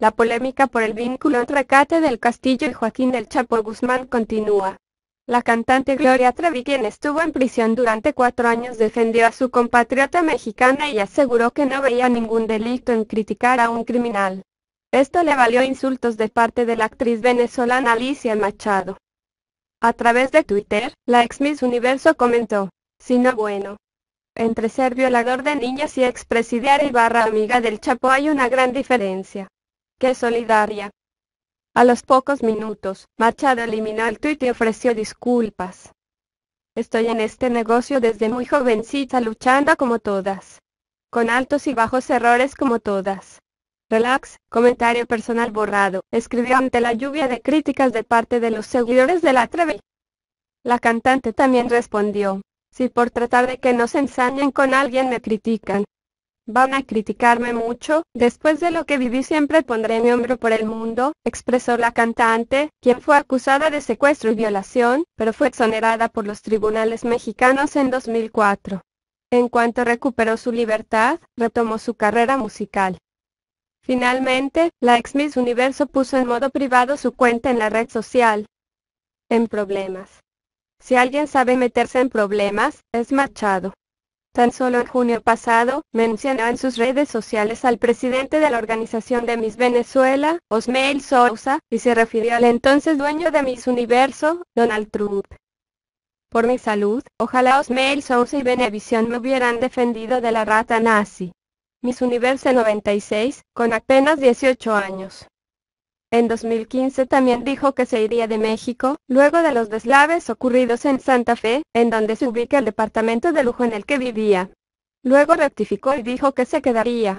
La polémica por el vínculo entre Cate del Castillo y Joaquín del Chapo Guzmán continúa. La cantante Gloria Trevi, quien estuvo en prisión durante cuatro años, defendió a su compatriota mexicana y aseguró que no veía ningún delito en criticar a un criminal. Esto le valió insultos de parte de la actriz venezolana Alicia Machado. A través de Twitter, la ex Miss Universo comentó, no bueno. Entre ser violador de niñas y expresidiaria y barra amiga del Chapo hay una gran diferencia solidaria. A los pocos minutos, Machado eliminó el tuit y ofreció disculpas. Estoy en este negocio desde muy jovencita luchando como todas. Con altos y bajos errores como todas. Relax, comentario personal borrado, escribió ante la lluvia de críticas de parte de los seguidores de la Trevi. La cantante también respondió, si por tratar de que no se ensañen con alguien me critican, Van a criticarme mucho, después de lo que viví siempre pondré mi hombro por el mundo, expresó la cantante, quien fue acusada de secuestro y violación, pero fue exonerada por los tribunales mexicanos en 2004. En cuanto recuperó su libertad, retomó su carrera musical. Finalmente, la ex Miss Universo puso en modo privado su cuenta en la red social. En problemas. Si alguien sabe meterse en problemas, es Machado. Tan solo en junio pasado, mencionó en sus redes sociales al presidente de la organización de Miss Venezuela, Osmail Sousa, y se refirió al entonces dueño de Miss Universo, Donald Trump. Por mi salud, ojalá Osmail Sousa y Venevisión me hubieran defendido de la rata nazi. Miss Universo 96, con apenas 18 años. En 2015 también dijo que se iría de México, luego de los deslaves ocurridos en Santa Fe, en donde se ubica el departamento de lujo en el que vivía. Luego rectificó y dijo que se quedaría.